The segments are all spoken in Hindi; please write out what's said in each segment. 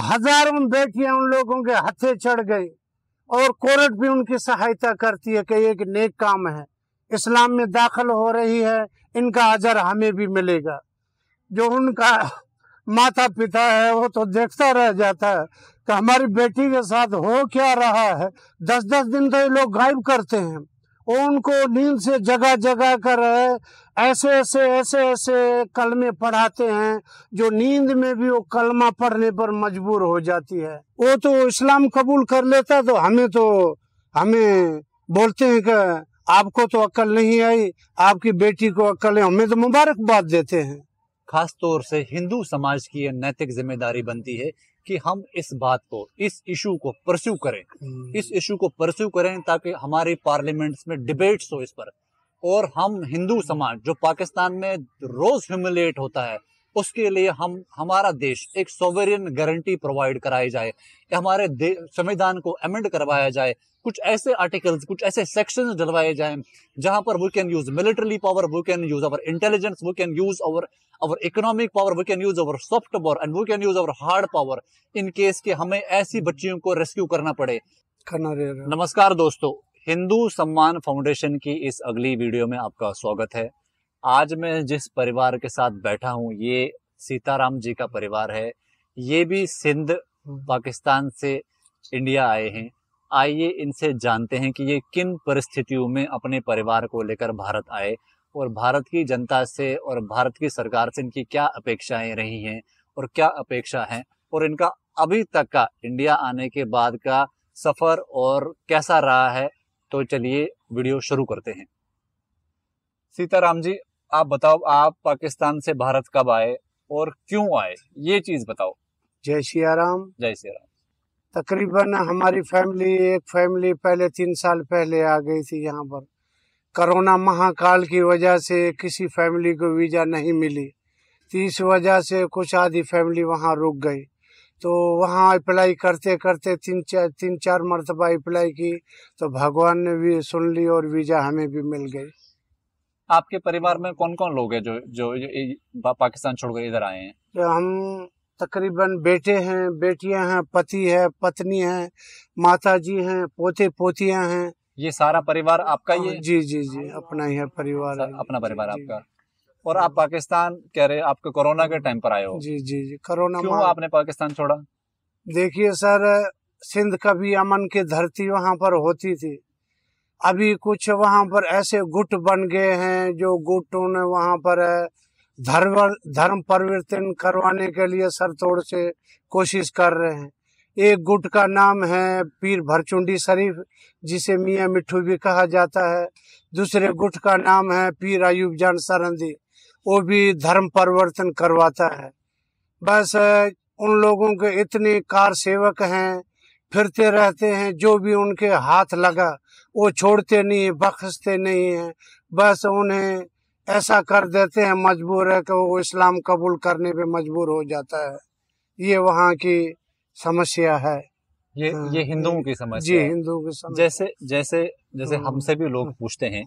हजारों बेटियां उन लोगों के हथे चढ़ गई और कोर्ट भी उनकी सहायता करती है कि एक नेक काम है इस्लाम में दाखिल हो रही है इनका अजर हमें भी मिलेगा जो उनका माता पिता है वो तो देखता रह जाता है कि हमारी बेटी के साथ हो क्या रहा है दस दस दिन तो ये लोग गायब करते हैं उनको नींद से जगा जगा कर ऐसे ऐसे ऐसे ऐसे कलमे पढ़ाते हैं जो नींद में भी वो कलमा पढ़ने पर मजबूर हो जाती है वो तो इस्लाम कबूल कर लेता तो हमें तो हमें बोलते हैं कि आपको तो अक्ल नहीं आई आपकी बेटी को अक्ल है हमें तो मुबारकबाद देते हैं खास तौर से हिंदू समाज की यह नैतिक जिम्मेदारी बनती है कि हम इस बात को इस इशू को परस्यू करें हम्म। इस इशू को परस्यू करें ताकि हमारे पार्लियामेंट्स में डिबेट्स हो इस पर और हम हिंदू समाज जो पाकिस्तान में रोज ह्यूमिलेट होता है उसके लिए हम हमारा देश एक सोवेरियन गारंटी प्रोवाइड कराई जाए कि हमारे संविधान को अमेंड करवाया जाए कुछ ऐसे आर्टिकल्स कुछ ऐसे सेक्शन डलवाए जाएं जहां पर we can use military power we can use our intelligence we can use our our economic power we can use our soft power and we can use our hard power in case के हमें ऐसी बच्चियों को रेस्क्यू करना पड़े करना नमस्कार दोस्तों हिंदू सम्मान फाउंडेशन की इस अगली वीडियो में आपका स्वागत है आज मैं जिस परिवार के साथ बैठा हूँ ये सीताराम जी का परिवार है ये भी सिंध पाकिस्तान से इंडिया आए हैं आइए इनसे जानते हैं कि ये किन परिस्थितियों में अपने परिवार को लेकर भारत आए और भारत की जनता से और भारत की सरकार से इनकी क्या अपेक्षाएं रही हैं और क्या अपेक्षा है और इनका अभी तक का इंडिया आने के बाद का सफ़र और कैसा रहा है तो चलिए वीडियो शुरू करते हैं सीताराम जी आप बताओ आप पाकिस्तान से भारत कब आए और क्यों आए ये चीज बताओ जय सिया राम जय सिया राम तकरीबन हमारी फैमिली एक फैमिली पहले तीन साल पहले आ गई थी यहाँ पर कोरोना महाकाल की वजह से किसी फैमिली को वीज़ा नहीं मिली तो इस वजह से कुछ आधी फैमिली वहाँ रुक गई तो वहाँ अप्लाई करते करते तीन चार तीन चार मरतबा अप्लाई की तो भगवान ने भी सुन ली और वीज़ा हमें भी मिल गई आपके परिवार में कौन कौन लोग हैं जो जो पाकिस्तान छोड़कर इधर आए हैं तो हम तकरीबन बेटे हैं बेटियां हैं पति है पत्नी है माता जी है पोते पोतियां हैं ये सारा परिवार आपका ही है जी जी जी अपना ही है परिवार अपना परिवार आपका और आप पाकिस्तान कह रहे आपके कोरोना के टाइम पर आए हो जी जी जी कोरोना क्यों आपने पाकिस्तान छोड़ा देखिए सर सिंध कभी अमन की धरती वहाँ पर होती थी अभी कुछ वहाँ पर ऐसे गुट बन गए हैं जो गुटों ने वहाँ पर धर्म धर्म परिवर्तन करवाने के लिए सर तोड़ से कोशिश कर रहे हैं एक गुट का नाम है पीर भरचुंडी शरीफ जिसे मियाँ मिट्ठू भी कहा जाता है दूसरे गुट का नाम है पीर आयुब जान सरंदी वो भी धर्म परिवर्तन करवाता है बस उन लोगों के इतने कार सेवक हैं फिरते रहते हैं जो भी उनके हाथ लगा वो छोड़ते नहीं है बख्शते नहीं है बस उन्हें ऐसा कर देते हैं मजबूर है कि वो इस्लाम कबूल करने पे मजबूर हो जाता है ये वहाँ की समस्या है ये हाँ, ये हिंदुओं की समस्या जी हिंदुओं की समस्या जैसे जैसे जैसे हाँ। हमसे भी लोग पूछते हैं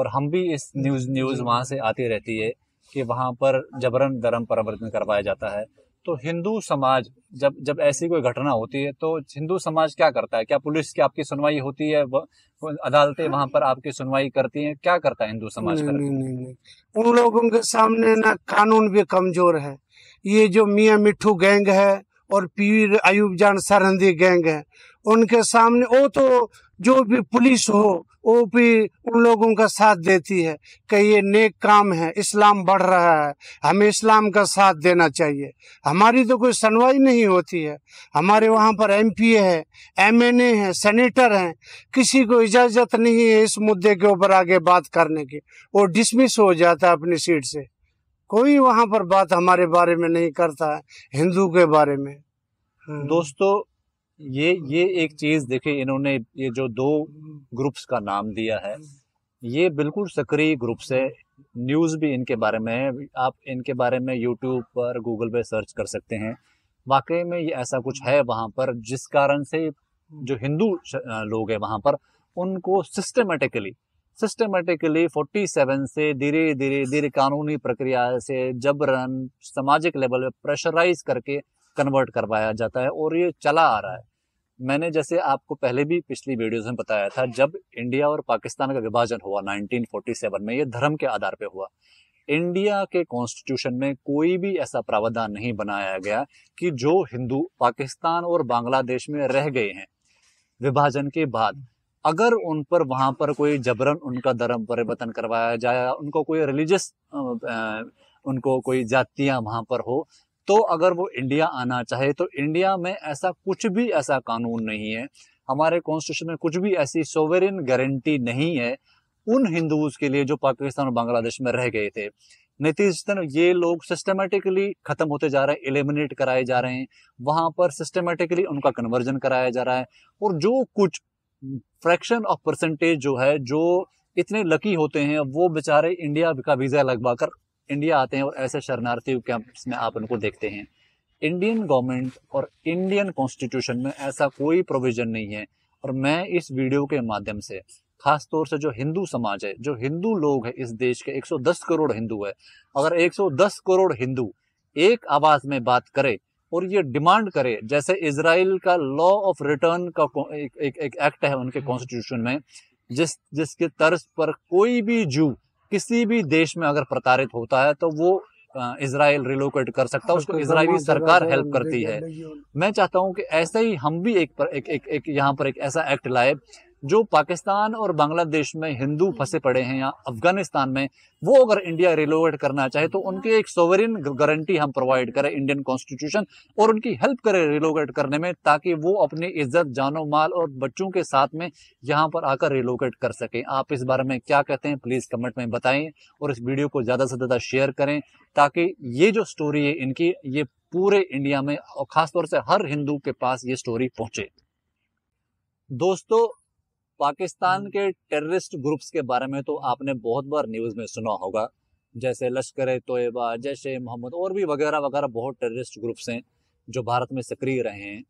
और हम भी इस न्यूज न्यूज वहाँ से आती रहती है कि वहाँ पर जबरन धर्म परिवर्तन करवाया जाता है तो हिंदू समाज जब जब ऐसी कोई घटना होती है तो हिंदू समाज क्या करता है क्या पुलिस की आपकी सुनवाई होती है अदालतें वहां पर आपकी सुनवाई करती हैं क्या करता है हिंदू समाज नहीं, नहीं, नहीं, नहीं। उन लोगों के सामने ना कानून भी कमजोर है ये जो मियाँ मिट्ठू गैंग है और पीर अयुब जान सरहदी गैंग है उनके सामने वो तो जो भी पुलिस हो वो भी उन लोगों का साथ देती है कि ये नेक काम है इस्लाम बढ़ रहा है हमें इस्लाम का साथ देना चाहिए हमारी तो कोई सुनवाई नहीं होती है हमारे वहाँ पर एम पी है एम एन ए है सेनेटर हैं किसी को इजाज़त नहीं है इस मुद्दे के ऊपर आगे बात करने की वो डिसमिस हो जाता है अपनी सीट से कोई वहाँ पर बात हमारे बारे में नहीं करता है हिंदू के बारे में हम्म। दोस्तों ये ये एक चीज़ देखिए इन्होंने ये जो दो ग्रुप्स का नाम दिया है ये बिल्कुल सक्रिय ग्रुप्स है न्यूज़ भी इनके बारे में है आप इनके बारे में यूट्यूब पर गूगल पे सर्च कर सकते हैं वाकई में ये ऐसा कुछ है वहाँ पर जिस कारण से जो हिंदू लोग हैं वहाँ पर उनको सिस्टमेटिकली सिस्टमेटिकली 47 से धीरे धीरे धीरे कानूनी प्रक्रिया से जबरन सामाजिक लेवल पर प्रेशराइज करके कन्वर्ट करवाया जाता है और ये चला आ रहा है मैंने जैसे आपको पहले भी पिछली वीडियोस में बताया था जब इंडिया और पाकिस्तान का विभाजन हुआ 1947 में ये धर्म के आधार पे हुआ इंडिया के कॉन्स्टिट्यूशन में कोई भी ऐसा प्रावधान नहीं बनाया गया कि जो हिंदू पाकिस्तान और बांग्लादेश में रह गए हैं विभाजन के बाद अगर उन पर वहां पर कोई जबरन उनका धर्म परिवर्तन करवाया जाए उनको कोई रिलीजियस उनको कोई जातियां वहां पर हो तो अगर वो इंडिया आना चाहे तो इंडिया में ऐसा कुछ भी ऐसा कानून नहीं है हमारे कॉन्स्टिट्यूशन में कुछ भी ऐसी सोवेरिन गारंटी नहीं है उन हिंदूज के लिए जो पाकिस्तान और बांग्लादेश में रह गए थे नीतीशतन तो ये लोग सिस्टमेटिकली खत्म होते जा रहे हैं एलिमिनेट कराए जा रहे हैं वहां पर सिस्टमेटिकली उनका कन्वर्जन कराया जा रहा है और जो कुछ फ्रैक्शन ऑफ परसेंटेज जो है जो इतने लकी होते हैं वो बेचारे इंडिया का वीजा लगवा कर इंडिया आते हैं और ऐसे शरणार्थी कैंप्स में आप उनको देखते हैं इंडियन गवर्नमेंट और इंडियन कॉन्स्टिट्यूशन में ऐसा कोई प्रोविजन नहीं है और मैं इस वीडियो के माध्यम से खास तौर से जो हिंदू समाज है जो हिंदू लोग हैं इस देश के 110 करोड़ हिंदू है अगर 110 करोड़ हिंदू एक आवाज में बात करे और ये डिमांड करे जैसे इसराइल का लॉ ऑफ रिटर्न का एक, एक, एक एक्ट है उनके कॉन्स्टिट्यूशन हम्म। में जिस जिसके तर्ज पर कोई भी जू किसी भी देश में अगर प्रताड़ित होता है तो वो इसराइल रिलोकेट कर सकता है हाँ, उसको इसराइली सरकार हेल्प करती है मैं चाहता हूं कि ऐसे ही हम भी एक पर एक एक, एक यहाँ पर एक ऐसा एक्ट लाए जो पाकिस्तान और बांग्लादेश में हिंदू हम्म। फंसे पड़े हैं या अफगानिस्तान में वो अगर इंडिया रिलोवेट करना चाहे तो उनके एक सोवरिन गारंटी हम प्रोवाइड करें इंडियन कॉन्स्टिट्यूशन और उनकी हेल्प करें रिलोवेट करने में ताकि वो अपनी इज्जत जानो माल और बच्चों के साथ में यहाँ पर आकर रिलोकेट कर सकें आप इस बारे में क्या कहते हैं प्लीज़ कमेंट में बताएं और इस वीडियो को ज़्यादा से ज़्यादा शेयर करें ताकि ये जो स्टोरी है इनकी ये पूरे इंडिया में और खासतौर से हर हिंदू के पास ये स्टोरी पहुंचे दोस्तों पाकिस्तान हम्म। के टेररिस्ट ग्रुप्स के बारे में तो आपने बहुत बार न्यूज़ में सुना होगा जैसे लश्कर तोयबा जैश मोहम्मद और भी वगैरह वगैरह बहुत टेररिस्ट ग्रुप्स हैं जो भारत में सक्रिय रहे हैं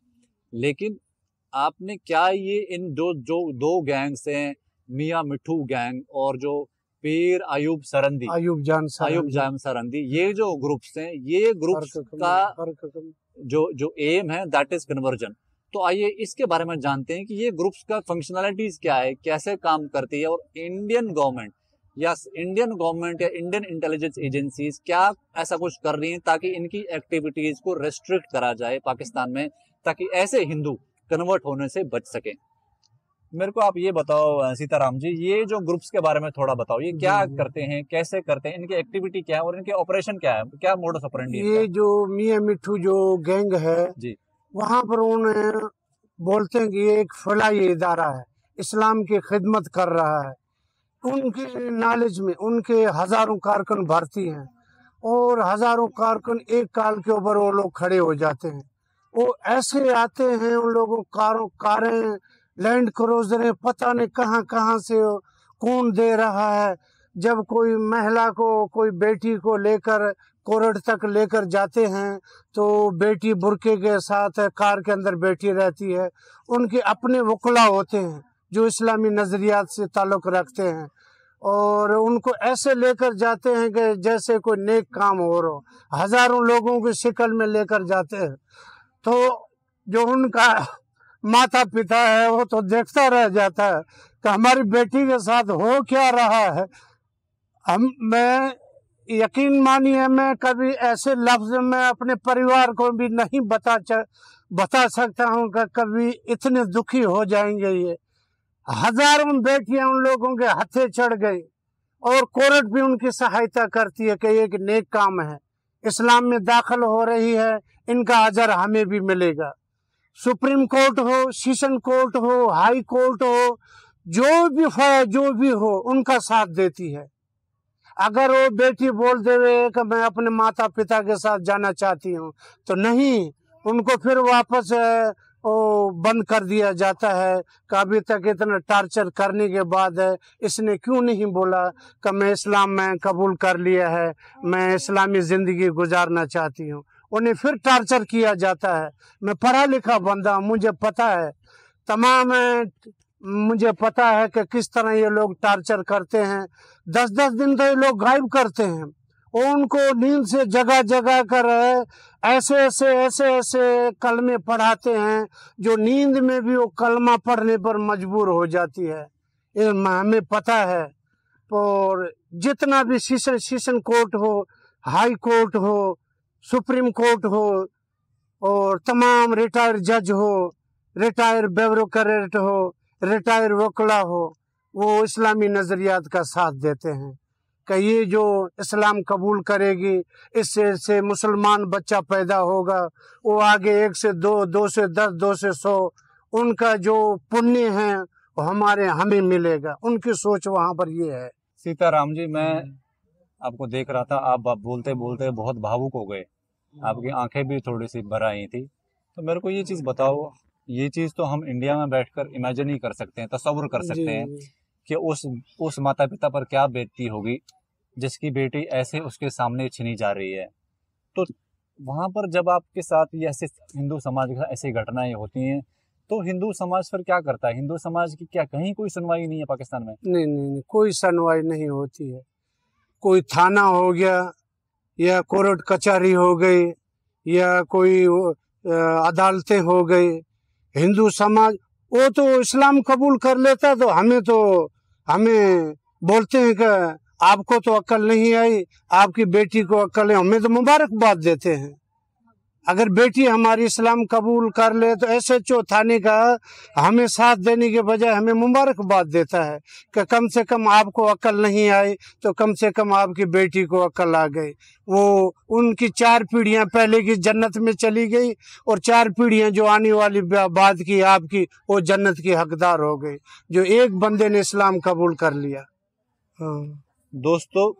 लेकिन आपने क्या ये इन जो जो दो गैंग्स हैं मियाँ मिठू गैंग और जो पीर अयूब सरंदी अयूब जान अयूब जान सरंदी ये जो ग्रुप्स हैं ये ग्रुप्स का जो जो एम है दैट इज कन्वर्जन तो आइए इसके बारे में जानते हैं कि ये ग्रुप्स का फंक्शनैलिटीज क्या है कैसे काम करती है और इंडियन गवर्नमेंट या इंडियन गवर्नमेंट या इंडियन इंटेलिजेंस एजेंसीज क्या ऐसा कुछ कर रही हैं ताकि इनकी एक्टिविटीज को रेस्ट्रिक्ट करा जाए पाकिस्तान में ताकि ऐसे हिंदू कन्वर्ट होने से बच सके मेरे को आप ये बताओ सीताराम जी ये जो ग्रुप्स के बारे में थोड़ा बताओ ये क्या हम्म, हम्म। करते हैं कैसे करते हैं इनकी एक्टिविटी क्या है और इनके ऑपरेशन क्या है क्या मोड ऑफ ऑपरेंडी ये जो मिया मिठू जो गैंग है जी वहाँ पर उन्हें बोलते हैं कि एक फलाही इदारा है इस्लाम की खिदमत कर रहा है उनके नॉलेज में उनके हज़ारों कारकुन भर्ती हैं और हज़ारों कारकुन एक काल के ऊपर वो लोग खड़े हो जाते हैं वो ऐसे आते हैं उन लोगों कारों कारें लैंड क्रोजरें पता नहीं कहाँ कहाँ से कौन दे रहा है जब कोई महिला को कोई बेटी को लेकर कोरड तक लेकर जाते हैं तो बेटी बुरके के साथ कार के अंदर बैठी रहती है उनके अपने वकला होते हैं जो इस्लामी नज़रियात से ताल्लुक़ रखते हैं और उनको ऐसे लेकर जाते हैं कि जैसे कोई नेक काम हो रहा हज़ारों लोगों की शिकल में लेकर जाते हैं तो जो उनका माता पिता है वो तो देखता रह जाता है कि हमारी बेटी के साथ हो क्या रहा है हम मैं यकीन मानिए मैं कभी ऐसे लफ्ज में अपने परिवार को भी नहीं बता बता सकता हूँ कि कभी इतने दुखी हो जाएंगे ये हजारों बेटियां उन लोगों के हथे चढ़ गई और कोर्ट भी उनकी सहायता करती है कि एक नेक काम है इस्लाम में दाखिल हो रही है इनका अजर हमें भी मिलेगा सुप्रीम कोर्ट हो सीशन कोर्ट हो हाई कोर्ट हो जो भी जो भी हो उनका साथ देती है अगर वो बेटी बोल देवे कि मैं अपने माता पिता के साथ जाना चाहती हूँ तो नहीं उनको फिर वापस ओ, बंद कर दिया जाता है कि अभी तक इतना टार्चर करने के बाद है इसने क्यों नहीं बोला कि मैं इस्लाम में कबूल कर लिया है मैं इस्लामी ज़िंदगी गुजारना चाहती हूँ उन्हें फिर टार्चर किया जाता है मैं पढ़ा लिखा बंदा मुझे पता है तमाम मुझे पता है कि किस तरह ये लोग टार्चर करते हैं दस दस दिन तो ये लोग गायब करते हैं उनको नींद से जगा जगा कर ऐसे ऐसे ऐसे ऐसे कलमे पढ़ाते हैं जो नींद में भी वो कलमा पढ़ने पर मजबूर हो जाती है ये हमें पता है और जितना भी सीशन सीशन कोर्ट हो हाई कोर्ट हो सुप्रीम कोर्ट हो और तमाम रिटायर्ड जज हो रिटायर्ड ब्यूरोक्रेट हो रिटायर वकला हो वो इस्लामी नज़रियात का साथ देते हैं कि ये जो इस्लाम कबूल करेगी इससे से मुसलमान बच्चा पैदा होगा वो आगे एक से दो दो से दस दो से सौ उनका जो पुण्य है वो हमारे हमें मिलेगा उनकी सोच वहाँ पर ये है सीताराम जी मैं हम्म। आपको देख रहा था आप बोलते बोलते बहुत भावुक हो गए हम्म। आपकी आंखें भी थोड़ी सी भर आई थी तो मेरे को ये चीज़ बताओ ये चीज तो हम इंडिया में बैठकर इमेजिन ही कर सकते हैं तस्वुर कर सकते हैं कि उस उस माता पिता पर क्या बेटी होगी जिसकी बेटी ऐसे उसके सामने छिनी जा रही है तो वहाँ पर जब आपके साथ ये ऐसे हिंदू समाज के साथ ऐसी घटनाएं होती हैं तो हिंदू समाज फिर क्या करता है हिंदू समाज की क्या कहीं कोई सुनवाई नहीं है पाकिस्तान में नहीं नहीं, नहीं कोई सुनवाई नहीं होती है कोई थाना हो गया या कोर्ट कचहरी हो गई या कोई अदालतें हो गई हिंदू समाज वो तो इस्लाम कबूल कर लेता तो हमें तो हमें बोलते हैं कि आपको तो अक्ल नहीं आई आपकी बेटी को अक्ल है हमें तो मुबारकबाद देते हैं अगर बेटी हमारी इस्लाम कबूल कर ले तो ऐसे ओ थाने का हमें साथ देने के बजाय हमें मुबारकबाद देता है कि कम से कम आपको अक्ल नहीं आई तो कम से कम आपकी बेटी को अक्ल आ गई वो उनकी चार पीढ़ियां पहले की जन्नत में चली गई और चार पीढ़ियां जो आने वाली बाद की आपकी वो जन्नत की हकदार हो गई जो एक बंदे ने इस्लाम कबूल कर लिया हाँ। दोस्तों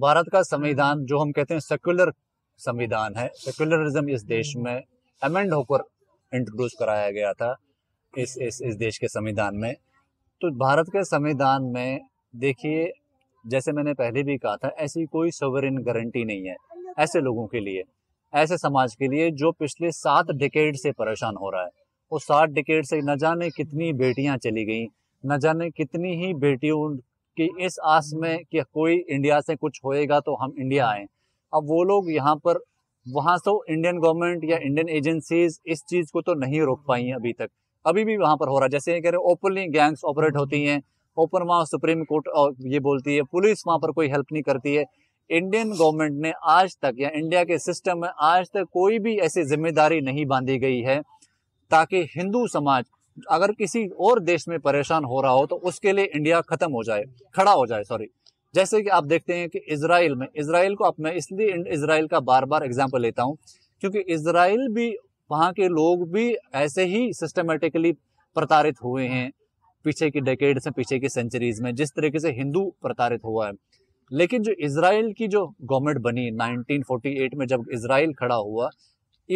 भारत का संविधान जो हम कहते हैं सेक्युलर संविधान है सेकुलरिज्म इस देश हम्म। में अमेंड होकर इंट्रोड्यूस कराया गया था इस इस इस देश के संविधान में तो भारत के संविधान में देखिए जैसे मैंने पहले भी कहा था ऐसी कोई सोवरिन गारंटी नहीं है ऐसे लोगों के लिए ऐसे समाज के लिए जो पिछले सात डिकेड से परेशान हो रहा है वो सात डिकेड से न जाने कितनी बेटियां चली गई न जाने कितनी ही बेटियों की इस आस में कि कोई इंडिया से कुछ होएगा तो हम इंडिया आए अब वो लोग यहाँ पर वहाँ से इंडियन गवर्नमेंट या इंडियन एजेंसीज इस चीज़ को तो नहीं रोक पाई हैं अभी तक अभी भी वहाँ पर हो रहा है जैसे कह रहे ओपनली गैंग्स ऑपरेट होती हैं ओपन वहाँ सुप्रीम कोर्ट ये बोलती है पुलिस वहाँ पर कोई हेल्प नहीं करती है इंडियन गवर्नमेंट ने आज तक या इंडिया के सिस्टम में आज तक कोई भी ऐसी जिम्मेदारी नहीं बांधी गई है ताकि हिंदू समाज अगर किसी और देश में परेशान हो रहा हो तो उसके लिए इंडिया खत्म हो जाए खड़ा हो जाए सॉरी जैसे कि आप देखते हैं कि इसराइल में इसराइल को आप मैं इसलिए इसराइल का बार बार एग्जाम्पल लेता हूँ क्योंकि इसराइल भी वहाँ के लोग भी ऐसे ही सिस्टमेटिकली प्रताड़ित हुए हैं पीछे की डेकेड से पीछे की सेंचुरीज में जिस तरीके से हिंदू प्रताड़ित हुआ है लेकिन जो इसराइल की जो गवर्नमेंट बनी 1948 में जब इसराइल खड़ा हुआ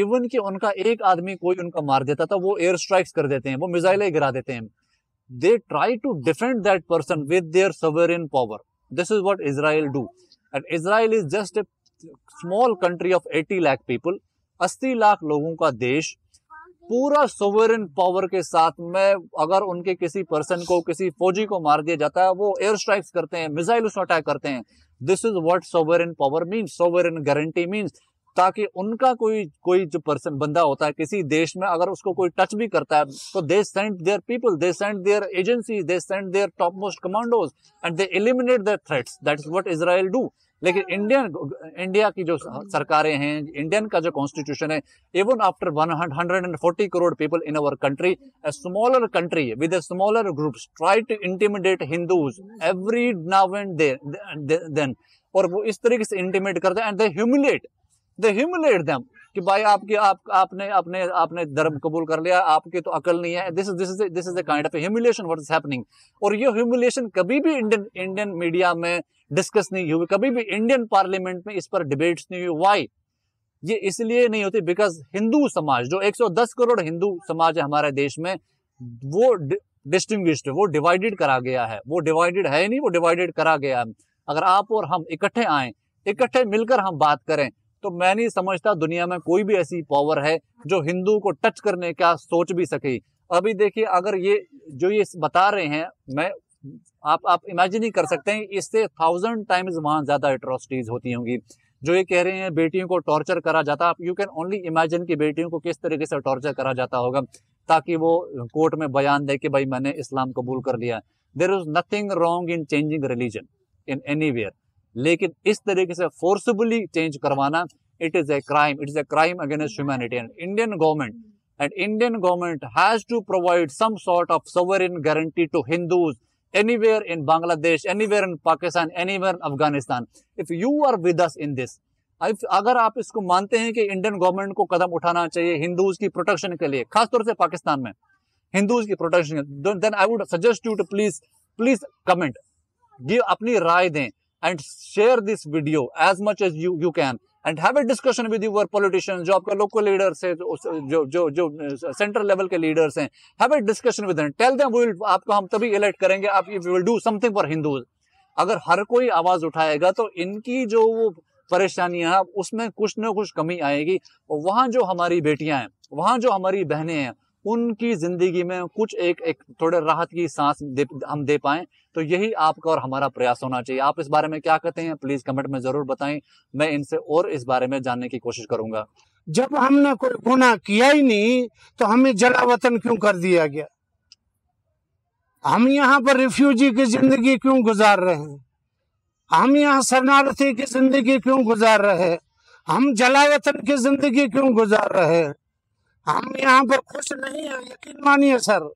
इवन कि उनका एक आदमी कोई उनका मार देता था वो एयर स्ट्राइक्स कर देते हैं वो मिजाइलें गिरा देते हैं they try to defend that person with their sovereign power This is what Israel do. And Israel is just a small country of 80 lakh people. 80 lakh लोगों का देश पूरा सोवरेन पावर के साथ में अगर उनके किसी पर्सन को किसी फौजी को मार दिया जाता है वो एयर स्ट्राइक्स करते हैं मिसाइल उसमें अटैक करते हैं this is what sovereign power means sovereign guarantee means ताकि उनका कोई कोई जो पर्सन बंदा होता है किसी देश में अगर उसको कोई टच भी करता है तो they send their people they send their agency they send their top most commandos and they eliminate their threats that is what Israel do लेकिन इंडियन इंडिया की जो सरकारें हैं इंडियन का जो कॉन्स्टिट्यूशन है even after one hundred and forty crore people in our country a smaller country with a smaller group try to intimidate Hindus every now and then और वो इस तरीके से इंटीमेट करते हैं and they humiliate they humiliate them कि भाई आपके आप आपने अपने आपने धर्म hmm. कबूल कर लिया आपकी तो अकल नहीं है this this is this is the kind of humiliation what is happening और ये ह्यूमिलेशन कभी भी इंडियन इंडियन मीडिया में डिस्कस नहीं हुई कभी भी इंडियन पार्लियामेंट में इस पर डिबेट्स नहीं हुई वाई ये इसलिए नहीं होती बिकॉज हिंदू समाज जो 110 करोड़ हिंदू समाज है हमारे देश में वो डिस्टिंग्विश वो डिवाइडेड करा गया है वो डिवाइडेड है नहीं वो डिवाइडेड करा गया है अगर आप और हम इकट्ठे आए इकट्ठे मिलकर हम बात करें तो मैं नहीं समझता दुनिया में कोई भी ऐसी पावर है जो हिंदू को टच करने का सोच भी सके अभी देखिए अगर ये जो ये बता रहे हैं मैं आप आप इमेजिन ही कर सकते हैं इससे थाउजेंड टाइम्स वहाँ ज़्यादा एट्रोसिटीज़ होती होंगी जो ये कह रहे हैं बेटियों को टॉर्चर करा जाता आप यू कैन ओनली इमेजिन कि बेटियों को किस तरीके से टॉर्चर करा जाता होगा ताकि वो कोर्ट में बयान दे कि भाई मैंने इस्लाम कबूल कर लिया there is nothing wrong in changing religion in any where लेकिन इस तरीके से फोर्सबली चेंज करवाना it is a crime it is a crime against humanity and Indian government and Indian government has to provide some sort of sovereign guarantee to Hindus anywhere in Bangladesh, anywhere in in Pakistan in Afghanistan. If you are with us in in this अगर आप इसको मानते हैं कि इंडियन गवर्नमेंट को कदम उठाना चाहिए हिंदूज की प्रोटेक्शन के लिए खासतौर से पाकिस्तान में हिंदूज की protection then I would suggest you to please please comment ये अपनी राय दें and share this video as much as you you can and have a discussion with your politician जो आपका लोकल लीडर्स है जो जो जो सेंट्रल लेवल के लीडर्स हैं have a discussion with tell them will आपको हम तभी इलेक्ट करेंगे आप if will do something for Hindu अगर हर कोई आवाज उठाएगा तो इनकी जो वो परेशानियां हैं उसमें कुछ ना कुछ कमी आएगी और वहां जो हमारी बेटियां हैं वहां जो हमारी बहनें हैं उनकी जिंदगी में कुछ एक एक थोड़े राहत की सांस दे, हम दे पाए तो यही आपका और हमारा प्रयास होना चाहिए आप इस बारे में क्या कहते हैं प्लीज कमेंट में जरूर बताएं मैं इनसे और इस बारे में जानने की कोशिश करूंगा जब हमने कोई गुना किया ही नहीं तो हमें जलावतन क्यों कर दिया गया हम यहाँ पर रिफ्यूजी की जिंदगी क्यों गुजार रहे हैं हम यहाँ शरणार्थी की जिंदगी क्यों गुजार रहे हैं हम जलावतन की जिंदगी क्यों गुजार रहे हैं हम यहाँ पर खुश नहीं है यकीन मानिए सर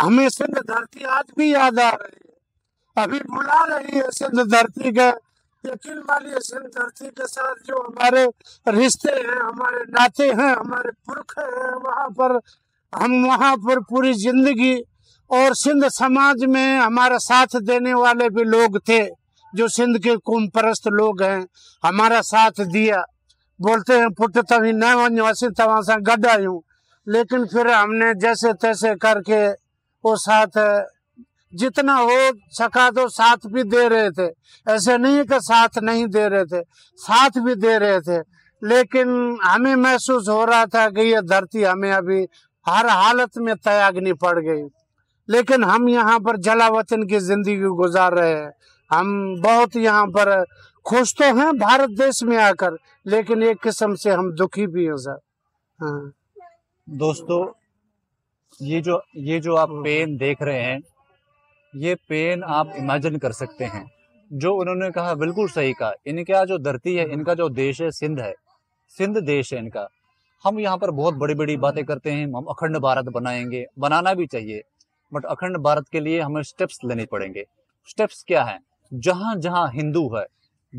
हमें सिंध धरती आज भी याद आ रही है अभी बुला रही है सिंध धरती के यकीन मानिए सिंध धरती के साथ जो हमारे रिश्ते हैं हमारे नाते हैं हमारे पुरख हैं वहाँ पर हम वहाँ पर पूरी जिंदगी और सिंध समाज में हमारा साथ देने वाले भी लोग थे जो सिंध के कुम परस्त लोग हैं हमारा साथ दिया बोलते हैं पुट तभी न वनो असी तवा सा गड आयूं लेकिन फिर हमने जैसे तैसे करके वो साथ जितना हो सका तो साथ भी दे रहे थे ऐसे नहीं कि साथ नहीं दे रहे थे साथ भी दे रहे थे लेकिन हमें महसूस हो रहा था कि यह धरती हमें अभी हर हालत में त्यागनी पड़ गई लेकिन हम यहाँ पर जलावतन की जिंदगी गुजार रहे हैं हम बहुत यहाँ पर खुश तो हैं भारत देश में आकर लेकिन एक किस्म से हम दुखी भी हैं सर हाँ दोस्तों ये जो ये जो आप हाँ। पेन देख रहे हैं ये पेन आप इमेजिन कर सकते हैं जो उन्होंने कहा बिल्कुल सही कहा इनका जो धरती है इनका जो देश है सिंध है सिंध देश है इनका हम यहाँ पर बहुत बड़ी बड़ी बातें करते हैं हम अखंड भारत बनाएंगे बनाना भी चाहिए बट अखंड भारत के लिए हमें स्टेप्स लेने पड़ेंगे स्टेप्स क्या है जहाँ जहाँ हिंदू है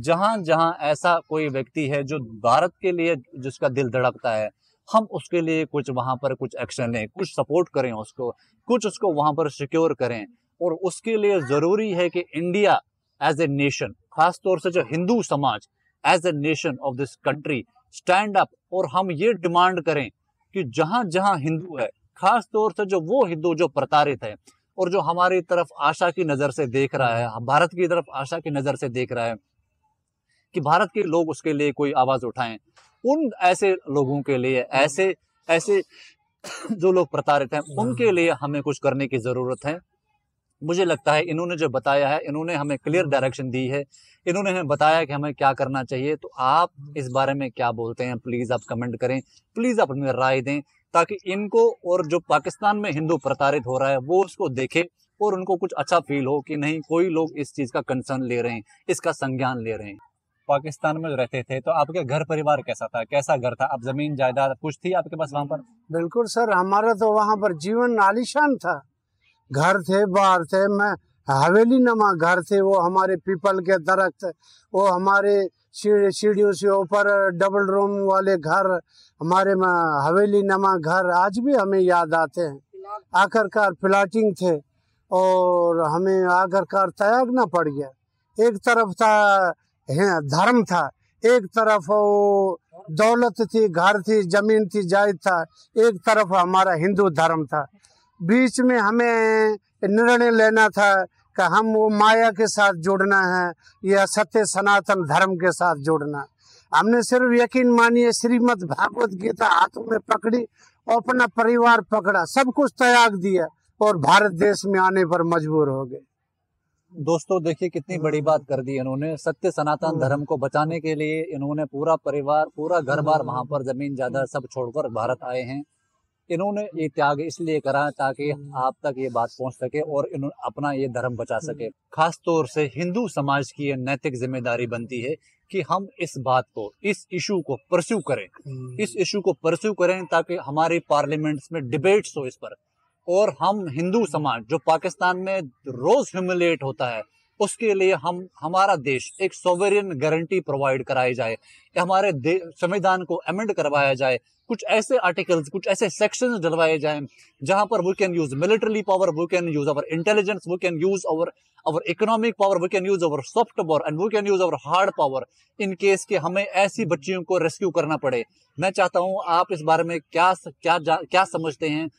जहाँ जहाँ ऐसा कोई व्यक्ति है जो भारत के लिए जिसका दिल धड़कता है हम उसके लिए कुछ वहाँ पर कुछ एक्शन लें कुछ सपोर्ट करें उसको कुछ उसको वहाँ पर सिक्योर करें और उसके लिए ज़रूरी है कि इंडिया एज ए नेशन खासतौर से जो हिंदू समाज as a nation of this country stand up और हम ये डिमांड करें कि जहां जहां हिंदू है खास तौर से जो वो हिंदू जो प्रताड़ित है और जो हमारी तरफ आशा की नज़र से देख रहा है भारत की तरफ आशा की नज़र से देख रहा है कि भारत के लोग उसके लिए कोई आवाज़ उठाएं उन ऐसे लोगों के लिए ऐसे ऐसे जो लोग प्रताड़ित हैं उनके हम्म। लिए हमें कुछ करने की ज़रूरत है मुझे लगता है इन्होंने जो बताया है इन्होंने हमें क्लियर हम्म। डायरेक्शन दी है इन्होंने हमें बताया कि हमें क्या करना चाहिए तो आप हम्म। इस बारे में क्या बोलते हैं प्लीज़ आप कमेंट करें प्लीज़ आप अपनी राय दें ताकि इनको और जो पाकिस्तान में हिंदू प्रताड़ित हो रहा है वो उसको देखे और उनको कुछ अच्छा फील हो कि नहीं कोई लोग इस चीज़ का कंसर्न ले रहे हैं इसका संज्ञान ले रहे हैं पाकिस्तान में रहते थे तो आपके घर परिवार कैसा था कैसा घर था आप जमीन जायदाद कुछ थी आपके पास वहाँ पर बिल्कुल सर हमारा तो वहाँ पर जीवन आलिशान था घर से बाहर से मैं हवेली नमा घर से वो हमारे पीपल के दरख्त वो हमारे सीढ़ियों से ऊपर डबल रूम वाले घर हमारे हवेली नमा घर आज भी हमें याद आते हैं आखिरकार प्लाटिंग थे और हमें आखिरकार त्यागना पड़ गया एक तरफ था धर्म था एक तरफ वो दौलत थी घर थी जमीन थी जायद था एक तरफ हमारा हिंदू धर्म था बीच में हमें निर्णय लेना था कि हम वो माया के साथ जुड़ना है या सत्य सनातन धर्म के साथ जुड़ना हमने सिर्फ यकीन मानिए श्रीमद भागवत गीता हाथों में पकड़ी और अपना परिवार पकड़ा सब कुछ त्याग दिया और भारत देश में आने पर मजबूर हो गए दोस्तों देखिए कितनी बड़ी हाँ। बात कर दी इन्होंने सत्य सनातन हाँ। धर्म को बचाने के लिए इन्होंने पूरा परिवार पूरा घर बार हाँ। वहां पर जमीन ज्यादा सब छोड़कर भारत आए हैं इन्होंने हम्म। ये त्याग इसलिए करा ताकि हम्म। आप तक ये बात पहुंच सके और इन्होंने अपना ये धर्म बचा हम्म। सके खास तौर से हिंदू समाज की ये नैतिक जिम्मेदारी बनती है कि हम इस बात को इस इशू को परस्यू करें इस इशू को परस्यू करें ताकि हमारे पार्लियामेंट्स में डिबेट्स हो इस पर और हम हिंदू समाज जो पाकिस्तान में रोज ह्यूमिलेट होता है उसके लिए हम हमारा देश एक सोवेरियन गारंटी प्रोवाइड कराई जाए हमारे संविधान को अमेंड करवाया जाए कुछ ऐसे आर्टिकल्स कुछ ऐसे सेक्शन डलवाए जाए जहां पर we can use military power we can use our intelligence we can use our our economic power we can use our soft power and we can use our hard power in case के हमें ऐसी बच्चियों को रेस्क्यू करना पड़े मैं चाहता हूं आप इस बारे में क्या क्या क्या समझते हैं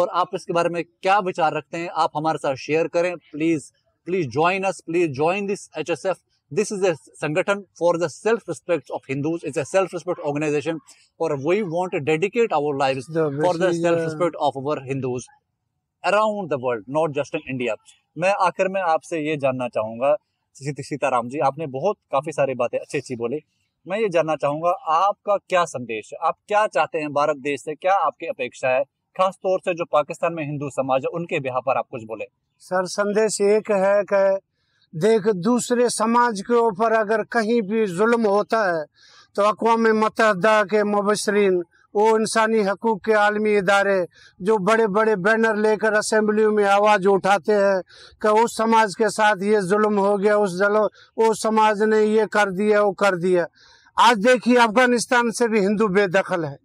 और आप इसके बारे में क्या विचार रखते हैं आप हमारे साथ शेयर करें please please join us please join this H S F this is a संगठन for the self respect of Hindus it's a self respect organization और we want dedicate our life for the self respect of our Hindus around the world not just in India मैं आखिर में आपसे ये जानना चाहूंगा सीताराम जी आपने बहुत काफी सारी बातें अच्छी अच्छी बोली मैं ये जानना चाहूंगा आपका क्या संदेश है आप क्या चाहते हैं भारत देश से क्या आपकी अपेक्षा है खास तौर से जो पाकिस्तान में हिंदू समाज है उनके बिहार पर आप कुछ बोले सर संदेश एक है कि देख दूसरे समाज के ऊपर अगर कहीं भी जुल्म होता है तो अकवा मतहदा के मुबसरीन वो इंसानी हकूक़ के आलमी इदारे जो बड़े बड़े बैनर लेकर असम्बली में आवाज़ उठाते हैं कि उस समाज के साथ ये जुल्म हो गया उस जलो उस समाज ने ये कर दिया वो कर दिया आज देखिए अफगानिस्तान से भी हिंदू बेदखल है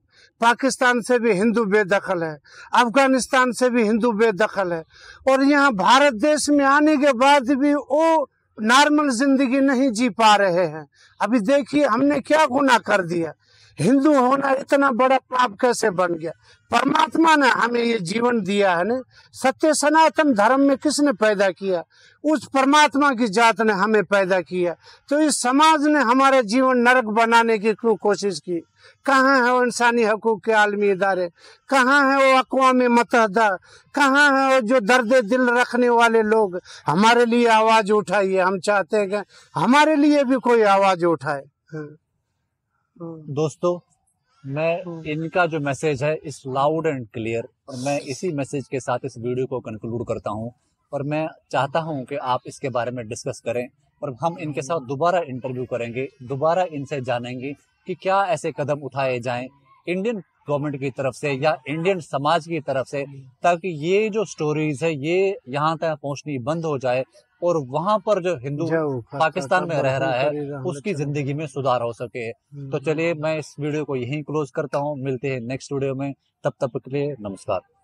पाकिस्तान से भी हिंदू बेदखल है अफगानिस्तान से भी हिंदू बेदखल है और यहाँ भारत देश में आने के बाद भी वो नॉर्मल जिंदगी नहीं जी पा रहे हैं अभी देखिए हमने क्या गुना कर दिया हिंदू होना इतना बड़ा पाप कैसे बन गया परमात्मा ने हमें ये जीवन दिया है ना सत्य सनातन धर्म में किसने पैदा किया उस परमात्मा की जात ने हमें पैदा किया तो इस समाज ने हमारा जीवन नरक बनाने की क्यों कोशिश की कहाँ है वो इंसानी हकूक के आलमी इदारे कहाँ है वो अकवा मतहदा कहाँ है वो जो दर्द दिल रखने वाले लोग हमारे लिए आवाज़ उठाइए हम चाहते हैं हमारे लिए भी कोई आवाज़ उठाए हाँ। दोस्तों मैं हाँ। इनका जो मैसेज है इस लाउड एंड क्लियर और मैं इसी मैसेज के साथ इस वीडियो को कंक्लूड करता हूँ और मैं चाहता हूँ कि आप इसके बारे में डिस्कस करें और हम इनके साथ दोबारा इंटरव्यू करेंगे दोबारा इनसे जानेंगे कि क्या ऐसे कदम उठाए जाएं इंडियन गवर्नमेंट की तरफ से या इंडियन समाज की तरफ से ताकि ये जो स्टोरीज है ये यहाँ तक पहुँचनी बंद हो जाए और वहाँ पर जो हिंदू पाकिस्तान में रह रहा है उसकी जिंदगी में सुधार हो सके तो हम्म। चलिए मैं इस वीडियो को यहीं क्लोज करता हूँ मिलते हैं नेक्स्ट वीडियो में तब तक के लिए नमस्कार